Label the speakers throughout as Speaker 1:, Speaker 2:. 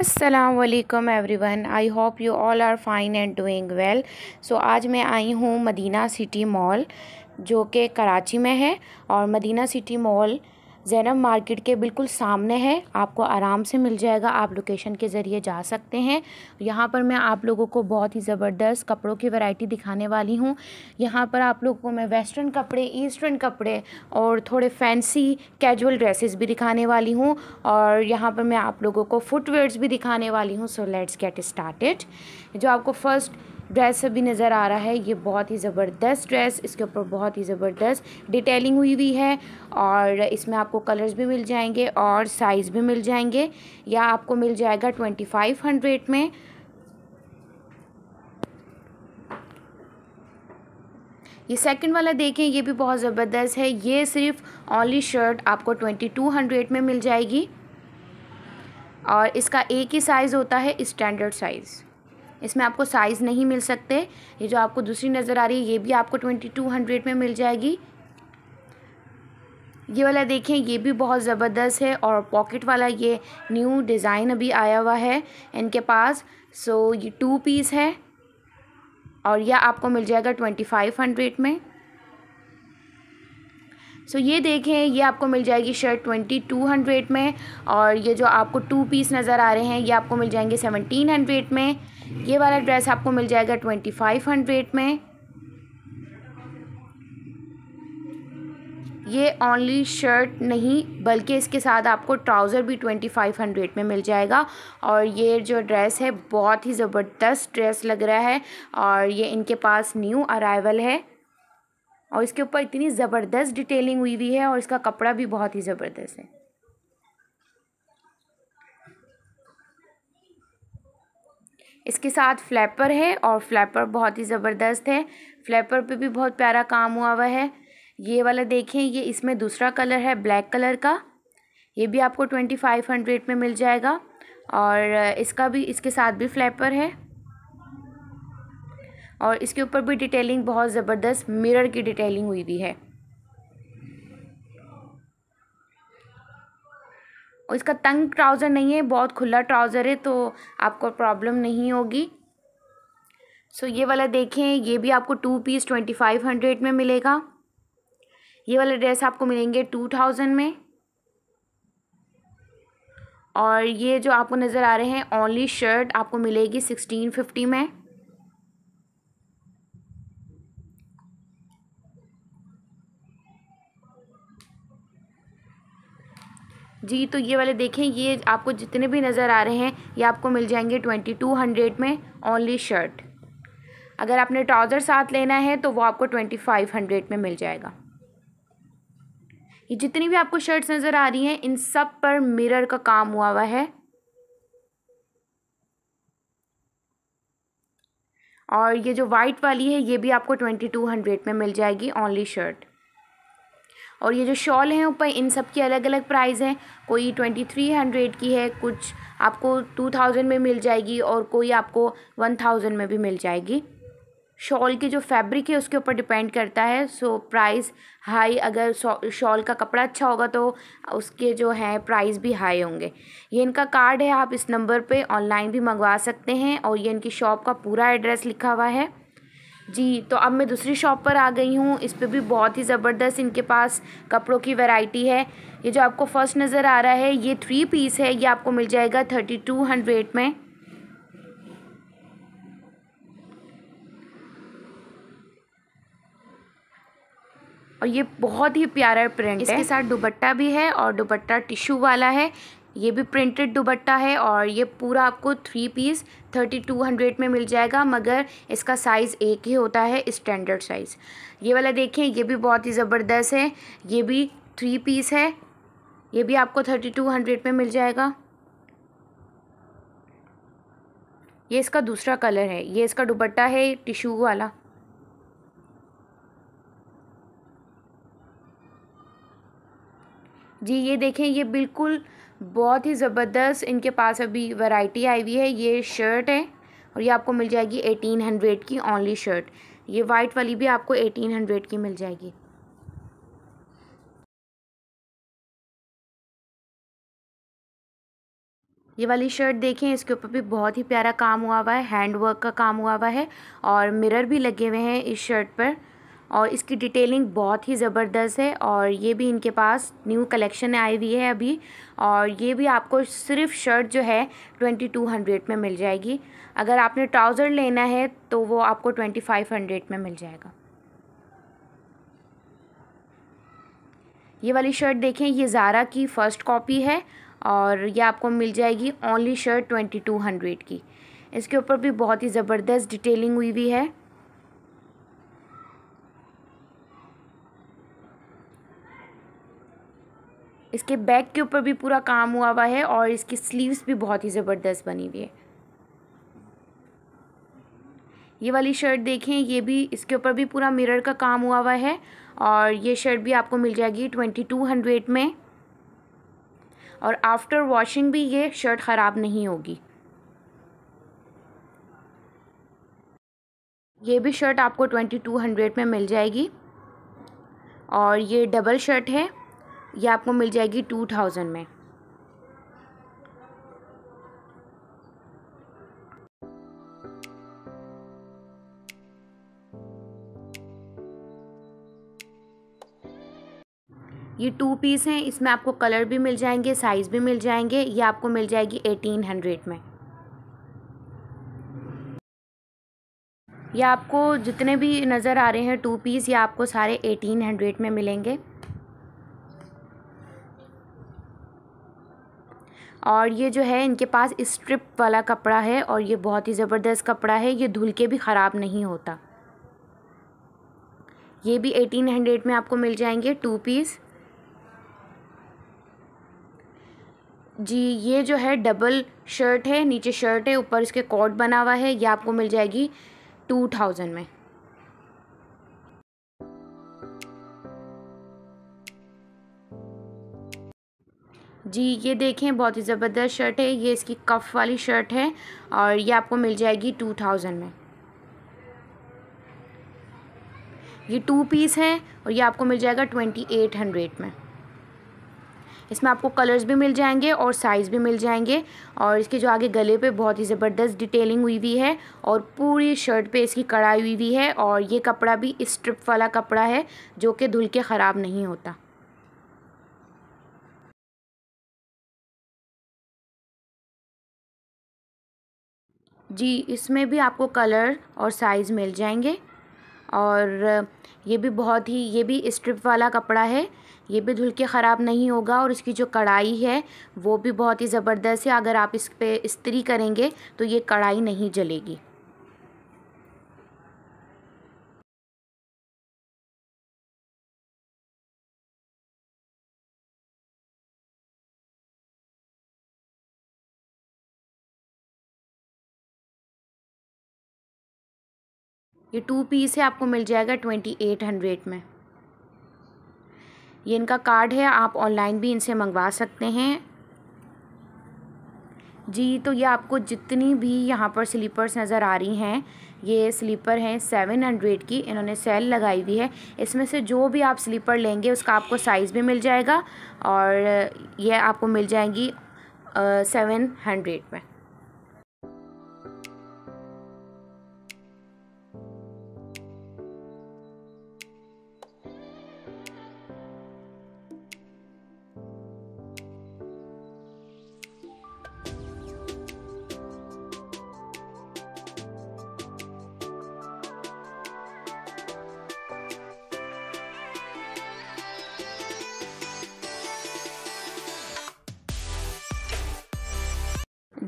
Speaker 1: असलकम everyone I hope you all are fine and doing well so आज मैं आई हूँ मदीना सिटी मॉल जो कि कराची में है और Madina city mall Zainab market के बिल्कुल सामने है आपको आराम से मिल जाएगा आप लोकेशन के ज़रिए जा सकते हैं यहाँ पर मैं आप लोगों को बहुत ही ज़बरदस्त कपड़ों की वैरायटी दिखाने वाली हूँ यहाँ पर आप लोगों को मैं वेस्टर्न कपड़े ईस्टर्न कपड़े और थोड़े फैंसी कैजुअल ड्रेसेस भी दिखाने वाली हूँ और यहाँ पर मैं आप लोगों को फुटवेयर्स भी दिखाने वाली हूँ सो लेट्स गेट स्टार्टेड जो आपको फर्स्ट ड्रेस भी नज़र आ रहा है ये बहुत ही ज़बरदस्त ड्रेस इसके ऊपर बहुत ही ज़बरदस्त डिटेलिंग हुई हुई है और इसमें आपको कलर्स भी मिल जाएंगे और साइज़ भी मिल जाएंगे या आपको मिल जाएगा ट्वेंटी फाइव हंड्रेड में ये सेकंड वाला देखें ये भी बहुत ज़बरदस्त है ये सिर्फ ऑनली शर्ट आपको ट्वेंटी टू हंड्रेड में मिल जाएगी और इसका एक ही साइज़ होता है स्टैंडर्ड साइज़ इसमें आपको साइज़ नहीं मिल सकते ये जो आपको दूसरी नज़र आ रही है ये भी आपको ट्वेंटी टू हंड्रेड में मिल जाएगी ये वाला देखें ये भी बहुत ज़बरदस्त है और पॉकेट वाला ये न्यू डिज़ाइन अभी आया हुआ है इनके पास सो ये टू पीस है और यह आपको मिल जाएगा ट्वेंटी फाइव हंड्रेड में सो so, ये देखें ये आपको मिल जाएगी शर्ट ट्वेंटी टू हंड्रेड में और ये जो आपको टू पीस नज़र आ रहे हैं ये आपको मिल जाएंगे सेवनटीन हंड्रेड में ये वाला ड्रेस आपको मिल जाएगा ट्वेंटी फाइव हंड्रेड में ये ओनली शर्ट नहीं बल्कि इसके साथ आपको ट्राउज़र भी ट्वेंटी फाइव हंड्रेड में मिल जाएगा और ये जो ड्रेस है बहुत ही ज़बरदस्त ड्रेस लग रहा है और ये इनके पास न्यू अराइवल है और इसके ऊपर इतनी ज़बरदस्त डिटेलिंग हुई हुई है और इसका कपड़ा भी बहुत ही ज़बरदस्त है इसके साथ फ्लैपर है और फ्लैपर बहुत ही ज़बरदस्त है फ्लैपर पे भी बहुत प्यारा काम हुआ हुआ है ये वाला देखें ये इसमें दूसरा कलर है ब्लैक कलर का ये भी आपको ट्वेंटी फाइव हंड्रेड में मिल जाएगा और इसका भी इसके साथ भी फ्लैपर है और इसके ऊपर भी डिटेलिंग बहुत ज़बरदस्त मिरर की डिटेलिंग हुई हुई है इसका तंग ट्राउज़र नहीं है बहुत खुला ट्राउज़र है तो आपको प्रॉब्लम नहीं होगी सो ये वाला देखें ये भी आपको two piece twenty five hundred में मिलेगा ये वाला ड्रेस आपको मिलेंगे टू थाउजेंड में और ये जो आपको नज़र आ रहे हैं ओनली शर्ट आपको मिलेगी सिक्सटीन फिफ्टी में जी तो ये वाले देखें ये आपको जितने भी नज़र आ रहे हैं ये आपको मिल जाएंगे ट्वेंटी टू हंड्रेड में ओनली शर्ट अगर आपने ट्राउज़र साथ लेना है तो वो आपको ट्वेंटी फाइव हंड्रेड में मिल जाएगा ये जितनी भी आपको शर्ट्स नज़र आ रही हैं इन सब पर मिरर का काम हुआ हुआ है और ये जो वाइट वाली है ये भी आपको ट्वेंटी टू हंड्रेड में मिल जाएगी ओनली शर्ट और ये जो शॉल हैं ऊपर इन सब की अलग अलग प्राइस हैं कोई ट्वेंटी थ्री हंड्रेड की है कुछ आपको टू थाउजेंड में मिल जाएगी और कोई आपको वन थाउजेंड में भी मिल जाएगी शॉल की जो फैब्रिक है उसके ऊपर डिपेंड करता है सो प्राइस हाई अगर शॉल का कपड़ा अच्छा होगा तो उसके जो हैं प्राइस भी हाई होंगे ये इनका कार्ड है आप इस नंबर पे ऑनलाइन भी मंगवा सकते हैं और ये इनकी शॉप का पूरा एड्रेस लिखा हुआ है जी तो अब मैं दूसरी शॉप पर आ गई हूँ इस पर भी बहुत ही ज़बरदस्त इनके पास कपड़ों की वैरायटी है ये जो आपको फर्स्ट नज़र आ रहा है ये थ्री पीस है ये आपको मिल जाएगा थर्टी टू हंड्रेड में और ये बहुत ही प्यारा प्रिंट है इसके साथ दुपट्टा भी है और दुपट्टा टिश्यू वाला है ये भी प्रिंटेड दुबट्टा है और ये पूरा आपको three piece thirty two hundred में मिल जाएगा मगर इसका साइज़ एक ही होता है स्टैंडर्ड साइज़ ये वाला देखें ये भी बहुत ही ज़बरदस्त है ये भी थ्री पीस है ये भी आपको थर्टी टू हंड्रेड में मिल जाएगा ये इसका दूसरा कलर है ये इसका दुबट्टा है टिशू वाला जी ये देखें ये बिल्कुल बहुत ही ज़बरदस्त इनके पास अभी वैरायटी आई हुई है ये शर्ट है और ये आपको मिल जाएगी
Speaker 2: एटीन हंड्रेड की ओनली शर्ट ये वाइट वाली भी आपको एटीन हंड्रेड की मिल जाएगी ये वाली शर्ट देखें इसके ऊपर भी बहुत ही प्यारा काम हुआ हुआ है हैंड वर्क का काम हुआ
Speaker 1: हुआ है और मिरर भी लगे हुए हैं इस शर्ट पर और इसकी डिटेलिंग बहुत ही ज़बरदस्त है और ये भी इनके पास न्यू कलेक्शन आई हुई है अभी और ये भी आपको सिर्फ शर्ट जो है ट्वेंटी टू हंड्रेड में मिल जाएगी अगर आपने ट्राउज़र लेना है तो वो आपको ट्वेंटी फाइव हंड्रेड में मिल जाएगा ये वाली शर्ट देखें ये ज़ारा की फ़र्स्ट कॉपी है और ये आपको मिल जाएगी only shirt twenty two hundred की इसके ऊपर भी बहुत ही ज़बरदस्त डिटेलिंग हुई हुई है इसके बैक के ऊपर भी पूरा काम हुआ हुआ है और इसकी स्लीव्स भी बहुत ही ज़बरदस्त बनी हुई है ये वाली शर्ट देखें ये भी इसके ऊपर भी पूरा मिरर का काम हुआ हुआ है और ये शर्ट भी आपको मिल जाएगी ट्वेंटी टू हंड्रेड में और आफ्टर वॉशिंग भी ये शर्ट ख़राब नहीं होगी ये भी शर्ट आपको ट्वेंटी टू हंड्रेड में मिल जाएगी और ये डबल शर्ट है ये आपको मिल जाएगी टू थाउजेंड में ये टू पीस हैं इसमें आपको कलर भी मिल जाएंगे साइज़ भी मिल जाएंगे ये आपको मिल जाएगी एटीन हंड्रेड में या आपको जितने भी नज़र आ रहे हैं टू पीस या आपको सारे एटीन हंड्रेड में मिलेंगे और ये जो है इनके पास स्ट्रिप वाला कपड़ा है और ये बहुत ही ज़बरदस्त कपड़ा है ये धुल के भी ख़राब नहीं होता ये भी एटीन हंड्रेड में आपको मिल जाएंगे टू पीस जी ये जो है डबल शर्ट है नीचे शर्ट है ऊपर इसके कॉट बना हुआ है ये आपको मिल जाएगी टू थाउजेंड में जी ये देखें बहुत ही ज़बरदस्त शर्ट है ये इसकी कफ़ वाली शर्ट है और ये आपको मिल जाएगी टू थाउजेंड में ये टू पीस है और ये आपको मिल जाएगा ट्वेंटी एट हंड्रेड में इसमें आपको कलर्स भी मिल जाएंगे और साइज़ भी मिल जाएंगे और इसके जो आगे गले पे बहुत ही ज़बरदस्त डिटेलिंग हुई हुई है और पूरी शर्ट पे इसकी कढ़ाई हुई हुई है और ये कपड़ा भी स्ट्रिप वाला कपड़ा है जो कि धुल के
Speaker 2: ख़राब नहीं होता जी इसमें भी आपको कलर और साइज़ मिल जाएंगे और ये भी बहुत ही ये भी स्ट्रिप
Speaker 1: वाला कपड़ा है ये भी धुल के ख़राब नहीं होगा और इसकी जो कढ़ाई है वो भी बहुत ही
Speaker 2: ज़बरदस्त है अगर आप इस पर इस्तरी करेंगे तो ये कढ़ाई नहीं जलेगी ये टू पीस है आपको मिल जाएगा ट्वेंटी एट हंड्रेड में
Speaker 1: ये इनका कार्ड है आप ऑनलाइन भी इनसे मंगवा सकते हैं जी तो ये आपको जितनी भी यहाँ पर स्लीपर्स नज़र आ रही हैं ये स्लीपर हैं सेवन हंड्रेड की इन्होंने सेल लगाई हुई है इसमें से जो भी आप स्लीपर लेंगे उसका आपको साइज़ भी मिल जाएगा और ये आपको मिल जाएंगी सेवन हंड्रेड में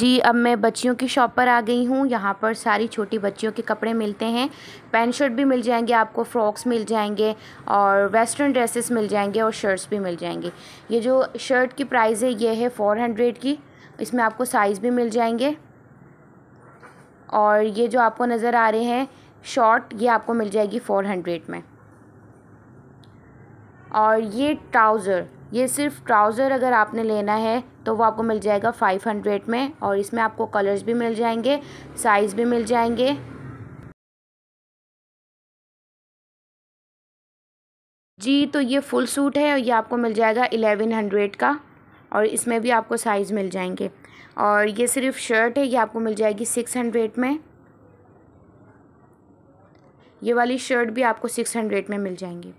Speaker 1: जी अब मैं बच्चियों की शॉप पर आ गई हूँ यहाँ पर सारी छोटी बच्चियों के कपड़े मिलते हैं पैंट शर्ट भी मिल जाएंगे आपको फ्रॉक्स मिल जाएंगे और वेस्टर्न ड्रेसेस मिल जाएंगे और शर्ट्स भी मिल जाएंगे ये जो शर्ट की प्राइस है ये है फ़ोर हंड्रेड की इसमें आपको साइज़ भी मिल जाएंगे और ये जो आपको नज़र आ रहे हैं शॉर्ट ये आपको मिल जाएगी फ़ोर हंड्रेड में और ये ट्राउज़र ये सिर्फ ट्राउज़र अगर आपने लेना है तो वो आपको मिल जाएगा
Speaker 2: फ़ाइव हंड्रेड में और इसमें आपको कलर्स भी मिल जाएंगे साइज़ भी मिल जाएंगे जी तो ये फुल सूट है और ये आपको मिल जाएगा एलेवन हंड्रेड का और इसमें भी आपको साइज़ मिल
Speaker 1: जाएंगे और ये सिर्फ शर्ट है ये आपको मिल जाएगी सिक्स हंड्रेड में ये वाली शर्ट भी आपको सिक्स हंड्रेड में मिल जाएंगी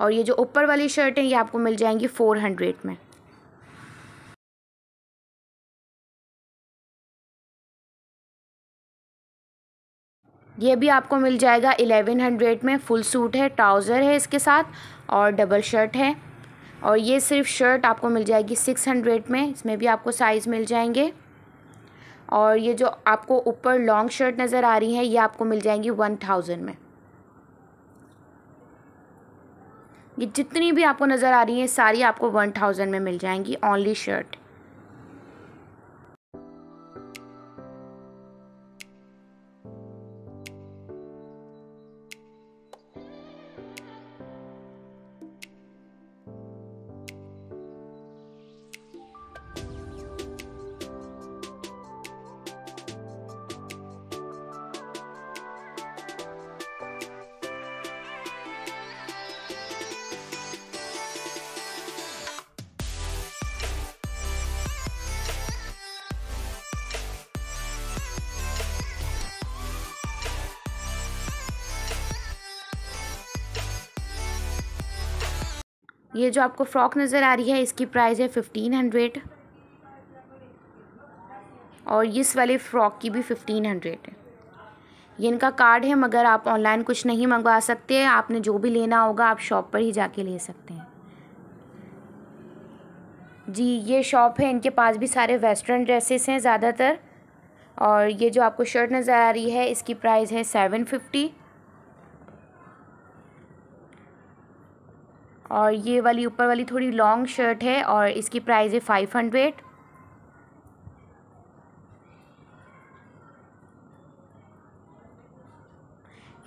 Speaker 2: और ये जो ऊपर वाली शर्ट है ये आपको मिल जाएंगी फ़ोर हंड्रेड में ये भी आपको मिल जाएगा एलेवन हंड्रेड में फुल सूट है ट्राउज़र है इसके साथ
Speaker 1: और डबल शर्ट है और ये सिर्फ शर्ट आपको मिल जाएगी सिक्स हंड्रेड में इसमें भी आपको साइज़ मिल जाएंगे और ये जो आपको ऊपर लॉन्ग शर्ट नज़र आ रही है ये आपको मिल जाएंगी वन थाउजेंड में ये जितनी भी आपको नज़र आ रही हैं सारी आपको वन थाउजेंड में मिल जाएंगी ऑनली शर्ट ये जो आपको फ्रॉक नज़र आ रही है इसकी प्राइस है फिफ्टीन हंड्रेड और इस वाले फ़्रॉक की भी फिफ्टीन हंड्रेड है ये इनका कार्ड है मगर आप ऑनलाइन कुछ नहीं मंगवा सकते आपने जो भी लेना होगा आप शॉप पर ही जाके ले सकते हैं जी ये शॉप है इनके पास भी सारे वेस्टर्न ड्रेसेस हैं ज़्यादातर और ये जो आपको शर्ट नज़र आ रही है इसकी प्राइस है सेवन फिफ्टी और ये वाली ऊपर वाली थोड़ी लॉन्ग शर्ट है और इसकी प्राइस है फाइव हंड्रेड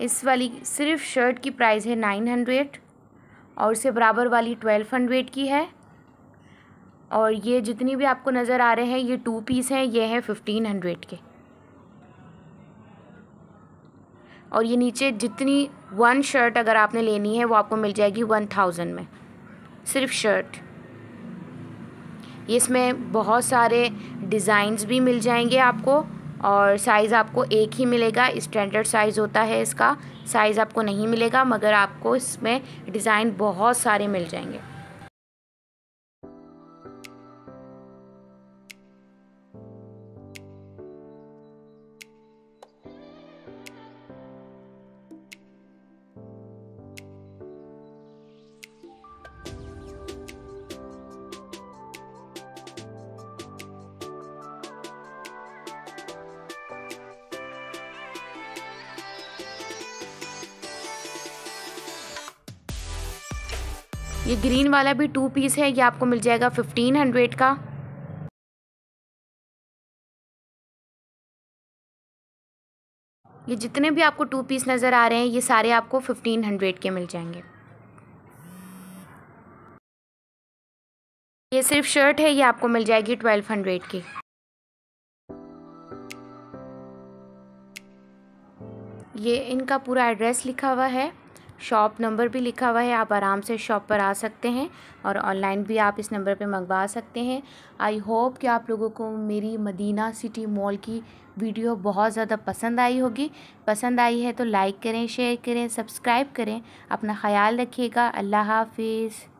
Speaker 1: इस वाली सिर्फ शर्ट की प्राइस है नाइन हंड्रेड और उससे बराबर वाली ट्वेल्व हंड्रेड की है और ये जितनी भी आपको नज़र आ रहे हैं ये टू पीस हैं ये हैं फिफ्टीन हंड्रेड के और ये नीचे जितनी वन शर्ट अगर आपने लेनी है वो आपको मिल जाएगी वन थाउजेंड में सिर्फ शर्ट इसमें बहुत सारे डिज़ाइंस भी मिल जाएंगे आपको और साइज़ आपको एक ही मिलेगा स्टैंडर्ड साइज़ होता है इसका साइज़ आपको नहीं मिलेगा मगर आपको इसमें डिज़ाइन
Speaker 2: बहुत सारे मिल जाएंगे ये ग्रीन वाला भी टू पीस है ये आपको मिल जाएगा फिफ्टीन हंड्रेड का ये जितने भी आपको टू पीस नज़र आ रहे हैं ये सारे आपको फिफ्टीन हंड्रेड के मिल जाएंगे ये सिर्फ शर्ट है ये आपको मिल जाएगी ट्वेल्व हंड्रेड की
Speaker 1: ये इनका पूरा एड्रेस लिखा हुआ है शॉप नंबर भी लिखा हुआ है आप आराम से शॉप पर आ सकते हैं और ऑनलाइन भी आप इस नंबर पे मंगवा सकते हैं आई होप कि आप लोगों को मेरी मदीना सिटी मॉल की वीडियो बहुत ज़्यादा पसंद आई होगी
Speaker 2: पसंद आई है तो लाइक करें शेयर करें सब्सक्राइब करें अपना ख्याल रखिएगा अल्लाह हाफिज़